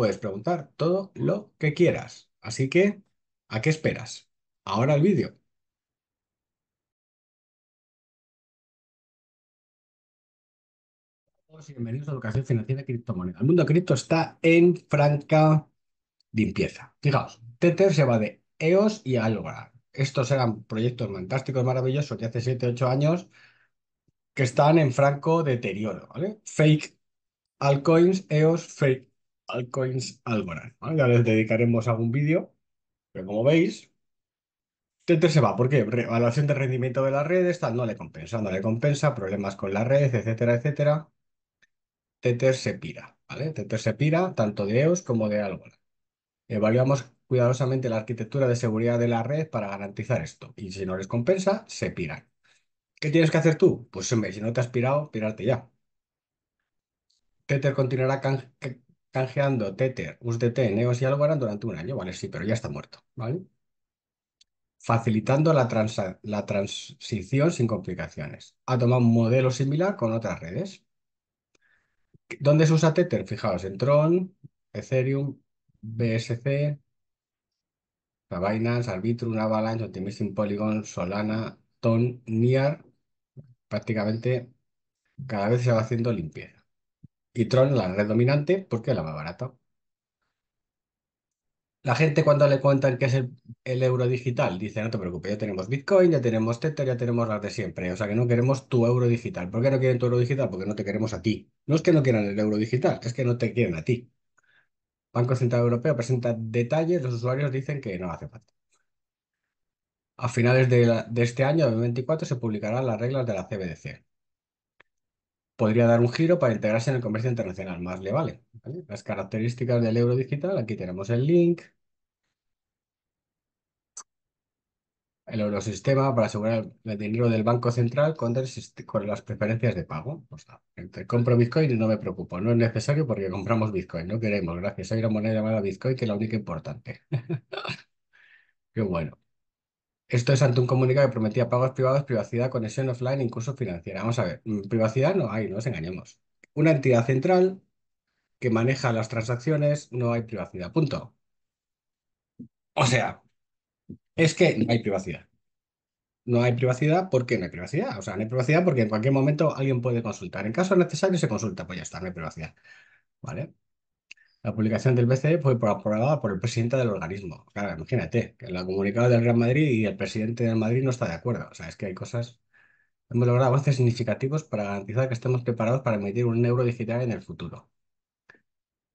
puedes preguntar todo lo que quieras. Así que, ¿a qué esperas? Ahora el vídeo. Bienvenidos a la Educación Financiera de Criptomonedas. El mundo cripto está en franca limpieza. Fijaos, Tether se va de EOS y Algorand. Estos eran proyectos fantásticos, maravillosos de hace 7, 8 años que están en franco deterioro. Fake altcoins, EOS, fake altcoins Algorand. Ya les dedicaremos algún vídeo, pero como veis, Tether se va. ¿Por qué? Evaluación de rendimiento de la red esta no le compensa, no le compensa, problemas con la red, etcétera, etcétera. Tether se pira, ¿vale? Tether se pira tanto de EOS como de Algorand. Evaluamos cuidadosamente la arquitectura de seguridad de la red para garantizar esto. Y si no les compensa, se piran. ¿Qué tienes que hacer tú? Pues hombre, si no te has pirado, pirarte ya. Tether continuará canjeando Tether, USDT, Neos y Algorand durante un año, vale, sí, pero ya está muerto, ¿vale? Facilitando la, transición sin complicaciones. Ha tomado un modelo similar con otras redes. ¿Dónde se usa Tether? Fijaos, en Tron, Ethereum, BSC, Binance, Arbitrum, Avalanche, Optimism, Polygon, Solana, Ton, Niar. Prácticamente cada vez se va haciendo limpieza y Tron la red dominante porque es la más barata. La gente cuando le cuentan que es el, euro digital, dice, no te preocupes, ya tenemos Bitcoin, ya tenemos Tether, ya tenemos las de siempre. O sea que no queremos tu euro digital. ¿Por qué no quieren tu euro digital? Porque no te queremos a ti. No es que no quieran el euro digital, es que no te quieren a ti. Banco Central Europeo presenta detalles, los usuarios dicen que no hace falta. A finales de, de este año, 2024, se publicarán las reglas de la CBDC podría dar un giro para integrarse en el comercio internacional. Más le vale, Las características del euro digital, aquí tenemos el link. El eurosistema para asegurar el dinero del Banco Central con las preferencias de pago. compro Bitcoin y no me preocupo. No es necesario porque compramos Bitcoin. No queremos, gracias. Hay una moneda llamada Bitcoin que es la única importante. Qué bueno. Esto es ante un comunicado que prometía pagos privados, privacidad, conexión offline, incluso financiera. Vamos a ver, mm, privacidad no hay, no nos engañemos. Una entidad central que maneja las transacciones, no hay privacidad. Punto. O sea, es que no hay privacidad. No hay privacidad porque no hay privacidad. O sea, no hay privacidad porque en cualquier momento alguien puede consultar. En caso necesario se consulta, pues ya está, no hay privacidad. ¿Vale? La publicación del BCE fue aprobada por el presidente del organismo. Claro, imagínate, que la comunicado del Real Madrid y el presidente del Madrid no está de acuerdo. O sea, es que hay cosas. Hemos logrado avances significativos para garantizar que estemos preparados para emitir un euro digital en el futuro.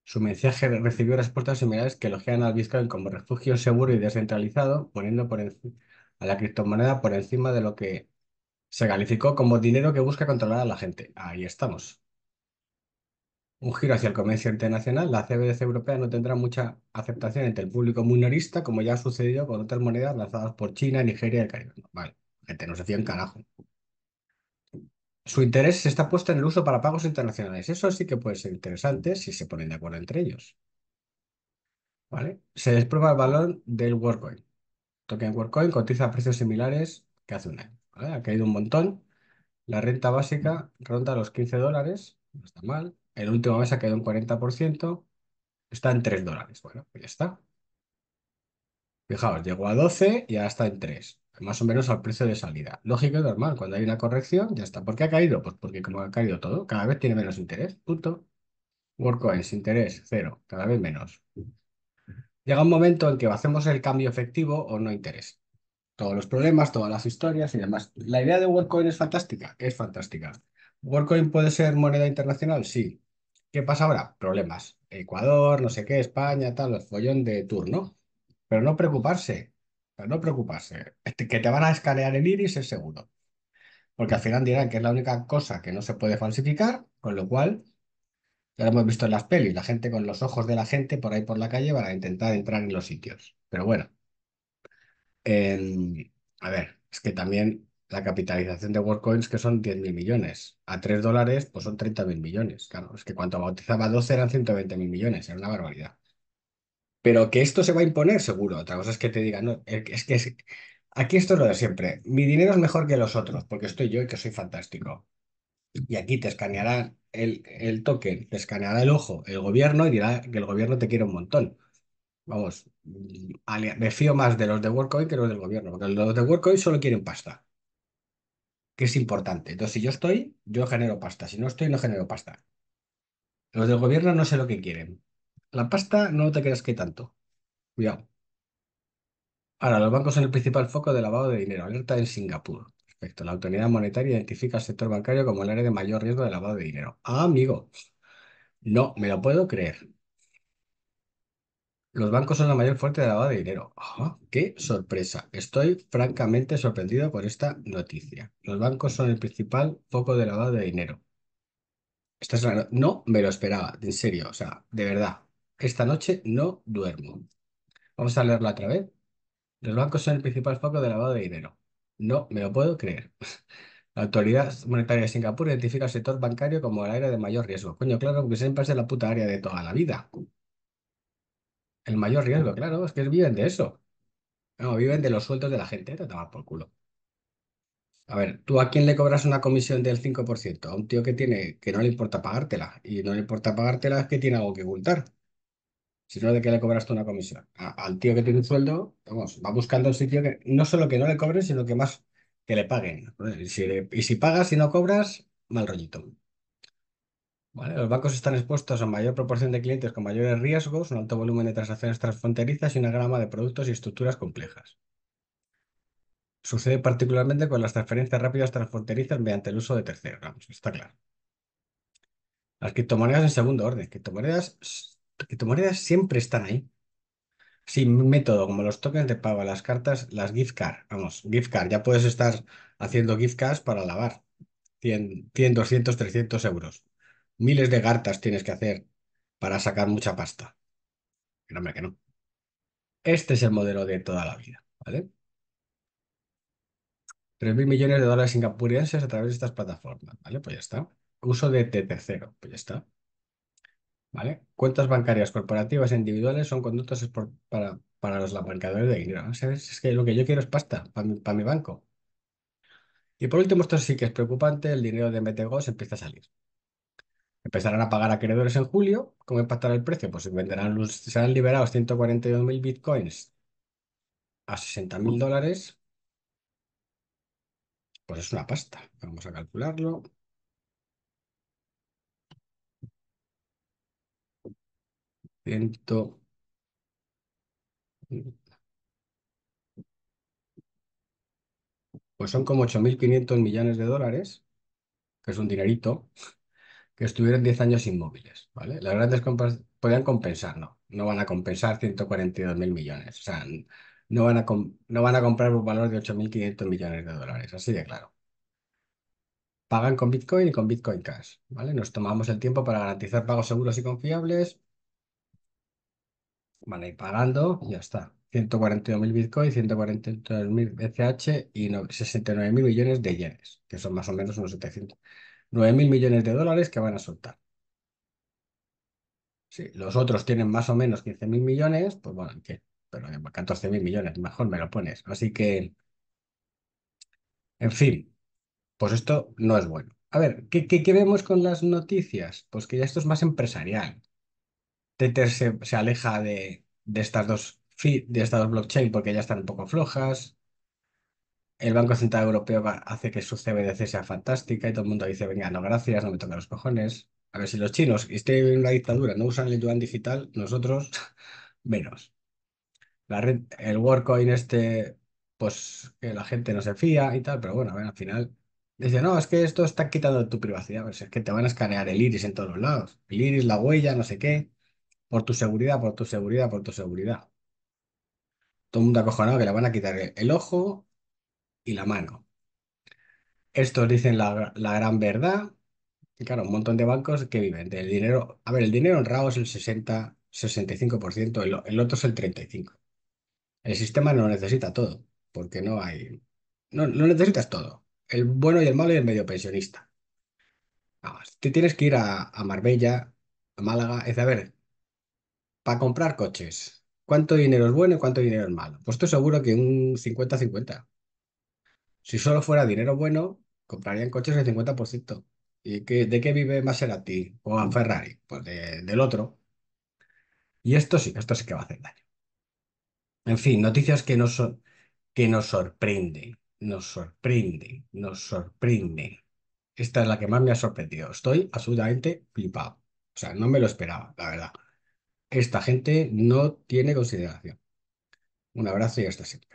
Su mensaje recibió respuestas similares que elogian al Bitcoin como refugio seguro y descentralizado, poniendo por a la criptomoneda por encima de lo que se calificó como dinero que busca controlar a la gente. Ahí estamos un giro hacia el comercio internacional, la CBDC europea no tendrá mucha aceptación entre el público minorista, como ya ha sucedido con otras monedas lanzadas por China, Nigeria y el Caribe. Vale, gente, fía en carajo. Su interés está puesto en el uso para pagos internacionales. Eso sí que puede ser interesante si se ponen de acuerdo entre ellos. ¿Vale? Se desprueba el valor del WorkCoin. Token WorkCoin cotiza a precios similares que hace un año. ¿Vale? Ha caído un montón. La renta básica ronda los 15 dólares. No está mal el último mes ha quedado un 40%. Está en 3 dólares. Bueno, pues ya está. Fijaos, llegó a 12 y ahora está en 3. Más o menos al precio de salida. Lógico y normal. Cuando hay una corrección, ya está. ¿Por qué ha caído? Pues porque como ha caído todo, cada vez tiene menos interés. Punto. WorkCoins, interés, cero. Cada vez menos. Llega un momento en que hacemos el cambio efectivo o no interés. Todos los problemas, todas las historias y demás. La idea de WorkCoin es fantástica. Es fantástica. ¿WorkCoin puede ser moneda internacional? Sí. ¿Qué pasa ahora? Problemas. Ecuador, no sé qué, España, tal, el follón de turno. Pero no preocuparse, pero no preocuparse. Este, que te van a escanear el iris es seguro. Porque al final dirán que es la única cosa que no se puede falsificar, con lo cual, ya lo hemos visto en las pelis, la gente con los ojos de la gente por ahí por la calle para intentar entrar en los sitios. Pero bueno. Em, a ver, es que también la capitalización de WorkCoins que son 10.000 millones. A 3 dólares, pues son 30.000 millones. Claro, es que cuando bautizaba 12 eran 120.000 millones, era una barbaridad. Pero que esto se va a imponer, seguro. Otra cosa es que te digan, no, es que aquí esto es lo de siempre. Mi dinero es mejor que los otros, porque estoy yo y que soy fantástico. Y aquí te escaneará el, el token, te escaneará el ojo, el gobierno y dirá que el gobierno te quiere un montón vamos, mm, me fío más de los de WorkCoin que los del gobierno, porque los de WorkCoin solo quieren pasta que es importante. Entonces, si yo estoy, yo genero pasta. Si no estoy, no genero pasta. Los del gobierno no sé lo que quieren. La pasta no te creas que tanto. Cuidado. Ahora, los bancos son el principal foco de lavado de dinero. Alerta en Singapur. Perfecto. La autoridad monetaria identifica al sector bancario como el área de mayor riesgo de lavado de dinero. Ah, amigo. No, me lo puedo creer. Los bancos son la mayor fuente de lavado de dinero. ¡Ah! ¡Qué sorpresa! Estoy francamente sorprendido por esta noticia. Los bancos son el principal foco de lavado de dinero. Esta es no... me lo esperaba, en serio, o sea, de verdad. Esta noche no duermo. Vamos a leerlo otra vez. Los bancos son el principal foco de lavado de dinero. No me lo puedo creer. La Autoridad Monetaria de Singapur identifica al sector bancario como el área de mayor riesgo. Coño, claro, porque siempre es de la puta área de toda la vida. El mayor riesgo, claro, es que viven de eso. No, viven de los sueldos de la gente, te tomas por culo. A ver, ¿tú a quién le cobras una comisión del 5%? A un tío que tiene, que no le importa pagártela. Y no le importa pagártela es que tiene algo que ocultar. Si no, ¿de qué le cobras tú una comisión? al tío que tiene un sueldo, vamos, va buscando un sitio que no solo que no le cobren, sino que más que le paguen. Y si, y si pagas y no cobras, mal rollito. Los bancos están expuestos a mayor proporción de clientes con mayores riesgos, un alto volumen de transacciones transfronterizas y una gama de productos y estructuras complejas. Sucede particularmente con las transferencias rápidas transfronterizas mediante el uso de terceros, vamos, está claro. Las criptomonedas en segundo orden. Criptomonedas, criptomonedas siempre están ahí. Sin método, como los tokens de pago, las cartas, las gift cards. Vamos, gift card. Ya puedes estar haciendo gift cards para lavar 100 200, 300 euros miles de gartas tienes que hacer para sacar mucha pasta. que no. Este es el modelo de toda la vida, ¿vale? 3.000 millones de dólares singapurenses a través de estas plataformas, ¿vale? Pues ya está. Uso de tt pues ya está. ¿Vale? Cuentas bancarias corporativas e individuales son conductos para, para los bancadores de dinero. Es que lo que yo quiero es pasta para mi, banco. Y por último, esto sí que es preocupante, el dinero de MTGO empieza a salir. Empezarán a pagar acreedores en julio. ¿Cómo impactará el precio? Pues venderán los, serán liberados 142.000 bitcoins a 60.000 dólares. Pues es una pasta. Vamos a calcularlo. Ciento... Pues son como 8.500 millones de dólares, que es un dinerito que estuvieron 10 años inmóviles, ¿vale? Las grandes compras podían compensar, no, no van a compensar 142.000 millones, o sea, no van a, no van a comprar un valor de 8.500 millones de dólares, así de claro. Pagan con Bitcoin y con Bitcoin Cash, ¿vale? Nos tomamos el tiempo para garantizar pagos seguros y confiables. Van a ir pagando y ya está. 142.000 Bitcoin, 142.000 BCH y 69.000 e millones de yenes, que son más o menos unos 700, 9 mil millones de dólares que van a soltar. Si los otros tienen más o menos 15 mil millones, pues bueno, ¿qué? pero 14 mil millones, mejor me lo pones. Así que, en fin, pues esto no es bueno. A ver, ¿qué, vemos con las noticias? Pues que ya esto es más empresarial. Tether se, aleja de, de estas dos de estas dos blockchain porque ya están un poco flojas el Banco Central Europeo hace que su CBDC sea fantástica y todo el mundo dice, venga, no, gracias, no me toca los cojones. A ver si los chinos, y estoy en una dictadura, no usan el yuan digital, nosotros menos. La red, el WorkCoin este, pues que la gente no se fía y tal, pero bueno, a ver, al final dice, no, es que esto está quitando tu privacidad, es que te van a escanear el iris en todos los lados, el iris, la huella, no sé qué, por tu seguridad, por tu seguridad, por tu seguridad. Todo el mundo acojonado que le van a quitar el ojo, y la mano. Estos dicen la, gran verdad. claro, un montón de bancos que viven del dinero. A ver, el dinero honrado es el 60, 65%, el, el otro es el 35%. El sistema no necesita todo, porque no hay. No, no necesitas todo. El bueno y el malo y el medio pensionista. te tienes que ir a, a Marbella, a Málaga, es a ver, para comprar coches, ¿cuánto dinero es bueno y cuánto dinero es malo? Pues estoy seguro que un 50-50. Si solo fuera dinero bueno, comprarían coches del 50%. ¿Y de qué vive Maserati o Ferrari? Pues del otro. Y esto sí, esto sí que va a hacer daño. En fin, noticias que nos, que nos sorprenden, nos sorprenden, nos sorprenden. Esta es la que más me ha sorprendido. Estoy absolutamente flipado. O sea, no me lo esperaba, la verdad. Esta gente no tiene consideración. Un abrazo y hasta siempre.